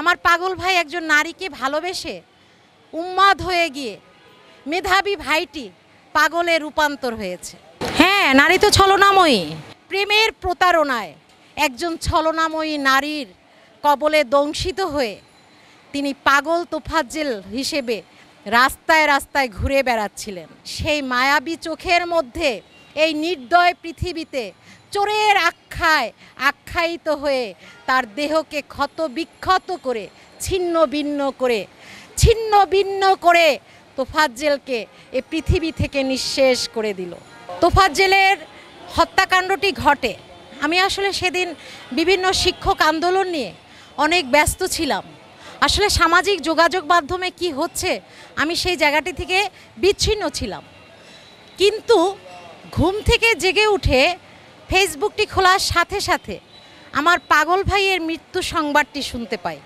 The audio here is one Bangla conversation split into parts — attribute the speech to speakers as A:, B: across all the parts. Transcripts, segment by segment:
A: আমার পাগল ভাই একজন নারীকে ভালোবেসে উম্মাদ হয়ে গিয়ে মেধাবী ভাইটি পাগলে রূপান্তর হয়েছে হ্যাঁ নারী তো ছলনাময়ী প্রেমের প্রতারণায় একজন ছলনাময়ী নারীর কবলে দংশিত হয়ে তিনি পাগল তোফাজ্জেল হিসেবে রাস্তায় রাস্তায় ঘুরে বেড়াচ্ছিলেন সেই মায়াবী চোখের মধ্যে এই নির্দয় পৃথিবীতে চোরের আখ্যায় আখ্যায়িত হয়ে তার দেহকে ক্ষত বিক্ষত করে ছিন্ন ভিন্ন করে ছিন্ন ভিন্ন করে তোফাজ্জেলকে এ পৃথিবী থেকে নিঃশেষ করে দিল তোফাজ্জেলের হত্যাকাণ্ডটি ঘটে আমি আসলে সেদিন বিভিন্ন শিক্ষক আন্দোলন নিয়ে অনেক ব্যস্ত ছিলাম আসলে সামাজিক যোগাযোগ মাধ্যমে কি হচ্ছে আমি সেই জায়গাটি থেকে বিচ্ছিন্ন ছিলাম কিন্তু ঘুম থেকে জেগে উঠে ফেসবুকটি খোলার সাথে সাথে আমার পাগল ভাইয়ের মৃত্যু সংবাদটি শুনতে পাই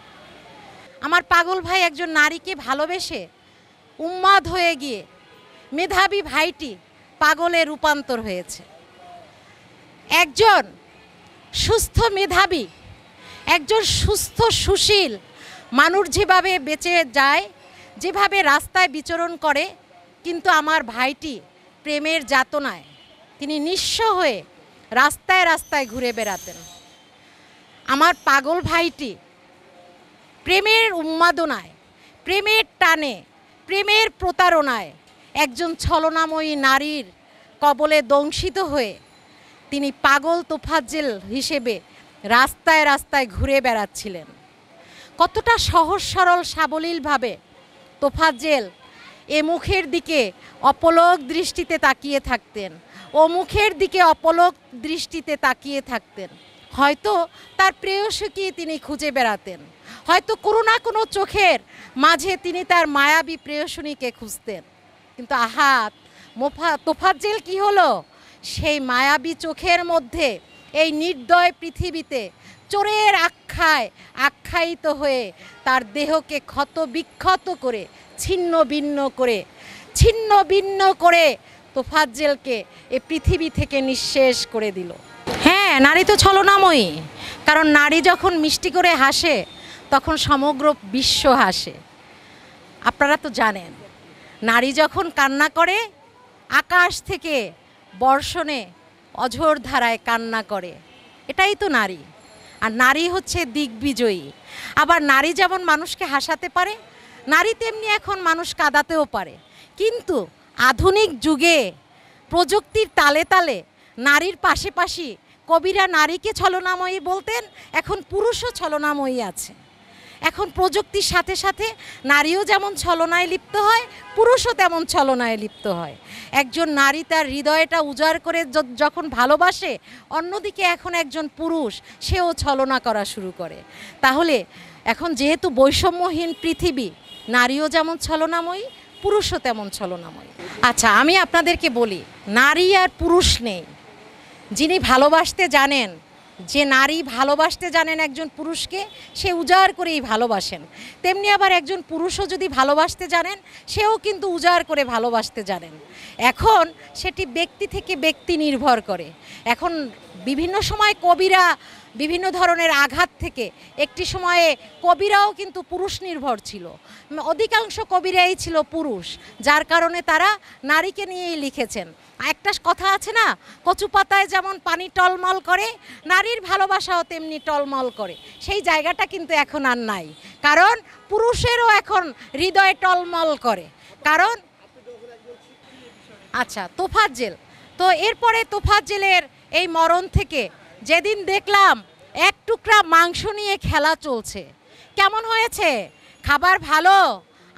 A: আমার পাগল ভাই একজন নারীকে ভালোবেসে উন্মাদ হয়ে গিয়ে মেধাবী ভাইটি পাগলে রূপান্তর হয়েছে একজন সুস্থ মেধাবী একজন সুস্থ সুশীল মানুষ যেভাবে বেঁচে যায় যেভাবে রাস্তায় বিচরণ করে কিন্তু আমার ভাইটি প্রেমের যাতনায় তিনি নিঃস্ব হয়ে রাস্তায় রাস্তায় ঘুরে বেড়াতেন আমার পাগল ভাইটি প্রেমের উন্মাদনায় প্রেমের টানে প্রেমের প্রতারণায় একজন ছলনাময়ী নারীর কবলে দংশিত হয়ে তিনি পাগল তোফাজ্জেল হিসেবে রাস্তায় রাস্তায় ঘুরে বেড়াচ্ছিলেন কতটা সহজ সরল সাবলীলভাবে তোফাজ্জেল এ মুখের দিকে অপলক দৃষ্টিতে তাকিয়ে থাকতেন ও মুখের দিকে অপলক দৃষ্টিতে তাকিয়ে থাকতেন হয়তো তার প্রেয়সীকে তিনি খুঁজে বেড়াতেন হয়তো কোনো না কোনো চোখের মাঝে তিনি তার মায়াবী প্রেয়সনীকে খুঁজতেন কিন্তু আহাত মোফা তোফাজ্জেল কী হলো সেই মায়াবী চোখের মধ্যে এই নির্দয় পৃথিবীতে চোরের আখ্যায় আখ্যায়িত হয়ে তার দেহকে ক্ষত বিক্ষত করে ছিন্ন ভিন্ন করে ছিন্ন ভিন্ন করে তোফাজ্জেলকে এ পৃথিবী থেকে নিঃশেষ করে দিল হ্যাঁ নারী তো ছলনাময়ী কারণ নারী যখন মিষ্টি করে হাসে তখন সমগ্র বিশ্ব হাসে আপনারা তো জানেন নারী যখন কান্না করে আকাশ থেকে বর্ষণে অঝোর ধারায় কান্না করে এটাই তো নারী আর নারী হচ্ছে দিগ্বিজয়ী আবার নারী যেমন মানুষকে হাসাতে পারে নারী তেমনি এখন মানুষ কাঁদাতেও পারে কিন্তু আধুনিক যুগে প্রযুক্তির তালে তালে নারীর পাশাপাশি কবিরা নারীকে ছলনাময়ী বলতেন এখন পুরুষও ছলনাময়ী আছে এখন প্রযুক্তির সাথে সাথে নারীও যেমন ছলনায় লিপ্ত হয় পুরুষও তেমন ছলনায় লিপ্ত হয় একজন নারী তার হৃদয়টা উজাড় করে যখন ভালোবাসে অন্যদিকে এখন একজন পুরুষ সেও ছলনা করা শুরু করে তাহলে এখন যেহেতু বৈষম্যহীন পৃথিবী নারীও যেমন ছলনাময়ী পুরুষও তেমন ছলনাময় আচ্ছা আমি আপনাদেরকে বলি নারী আর পুরুষ নেই যিনি ভালোবাসতে জানেন যে নারী ভালোবাসতে জানেন একজন পুরুষকে সে উজাড় করেই ভালোবাসেন তেমনি আবার একজন পুরুষও যদি ভালোবাসতে জানেন সেও কিন্তু উজাড় করে ভালোবাসতে জানেন এখন সেটি ব্যক্তি থেকে ব্যক্তি নির্ভর করে এখন বিভিন্ন সময় কবিরা বিভিন্ন ধরনের আঘাত থেকে একটি সময়ে কবিরাও কিন্তু পুরুষ নির্ভর ছিল অধিকাংশ কবিরাই ছিল পুরুষ যার কারণে তারা নারীকে নিয়েই লিখেছেন একটা কথা আছে না কচু পাতায় যেমন পানি টলমল করে নারীর ভালোবাসাও তেমনি টলমল করে সেই জায়গাটা কিন্তু এখন আর নাই কারণ পুরুষেরও এখন হৃদয়ে টলমল করে কারণ আচ্ছা তোফাজ্জেল তো এরপরে তোফাজ্জেলের এই মরণ থেকে যেদিন দেখলাম এক টুকরা মাংস নিয়ে খেলা চলছে কেমন হয়েছে খাবার ভালো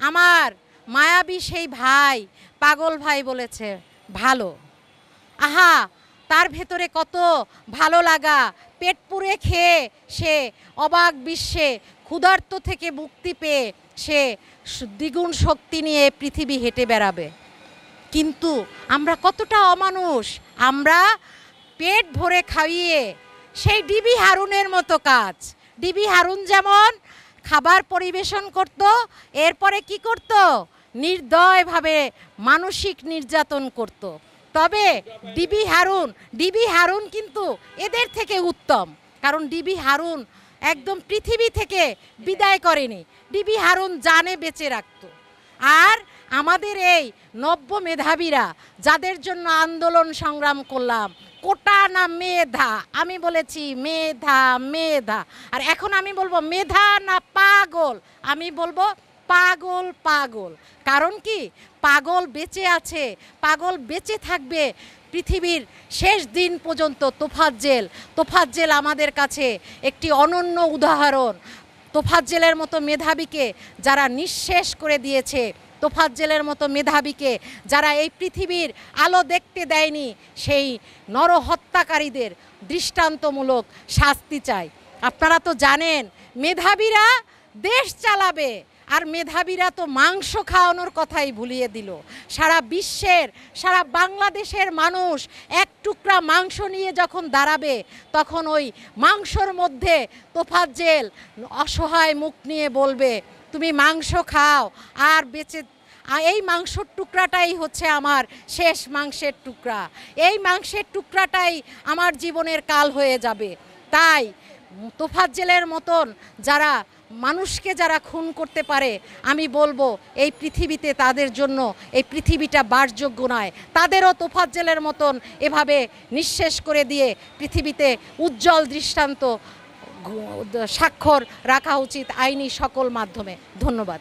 A: আমার মায়াবী সেই ভাই পাগল ভাই বলেছে ভালো আহা তার ভেতরে কত ভালো লাগা পেট পুড়ে খেয়ে সে অবাক বিশ্বে ক্ষুধার্ত থেকে মুক্তি পেয়ে সে দ্বিগুণ শক্তি নিয়ে পৃথিবী হেঁটে বেড়াবে কিন্তু আমরা কতটা অমানুষ আমরা পেট ভরে খাইয়ে সেই ডিবি হারুনের মতো কাজ ডিবি হারুন যেমন খাবার পরিবেশন করত এরপরে কি করত নির্দয়ভাবে মানসিক নির্যাতন করত। তবে ডিবি হারুন ডিবি হারুন কিন্তু এদের থেকে উত্তম কারণ ডিবি হারুন একদম পৃথিবী থেকে বিদায় করেনি ডিবি হারুন জানে বেঁচে রাখত আর আমাদের এই নব্য মেধাবীরা যাদের জন্য আন্দোলন সংগ্রাম করলাম কোটা না মেধা আমি বলেছি মেধা মেধা আর এখন আমি বলবো মেধা না পাগল আমি বলবো পাগল পাগল কারণ কি পাগল বেঁচে আছে পাগল বেঁচে থাকবে পৃথিবীর শেষ দিন পর্যন্ত তোফাজ্জেল তোফাজ্জেল আমাদের কাছে একটি অনন্য উদাহরণ তোফাজ্জেলের মতো মেধাবীকে যারা নিঃশেষ করে দিয়েছে তোফাজ্জেলের মতো মেধাবীকে যারা এই পৃথিবীর আলো দেখতে দেয়নি সেই নরহত্যাকারীদের দৃষ্টান্তমূলক শাস্তি চাই আপনারা তো জানেন মেধাবীরা দেশ চালাবে আর মেধাবীরা তো মাংস খাওয়ানোর কথাই ভুলিয়ে দিল সারা বিশ্বের সারা বাংলাদেশের মানুষ এক টুকরা মাংস নিয়ে যখন দাঁড়াবে তখন ওই মাংসর মধ্যে তোফাজ্জেল অসহায় মুখ নিয়ে বলবে তুমি মাংস খাও আর বেঁচে এই মাংসের টুকরাটাই হচ্ছে আমার শেষ মাংসের টুকরা এই মাংসের টুকরাটাই আমার জীবনের কাল হয়ে যাবে তাই তোফাজ্জেলের মতন যারা মানুষকে যারা খুন করতে পারে আমি বলবো এই পৃথিবীতে তাদের জন্য এই পৃথিবীটা বাসযোগ্য নয় তাদেরও তোফাজ্জেলের মতন এভাবে নিঃশেষ করে দিয়ে পৃথিবীতে উজ্জ্বল দৃষ্টান্ত স্বাক্ষর রাখা উচিত আইনি সকল মাধ্যমে ধন্যবাদ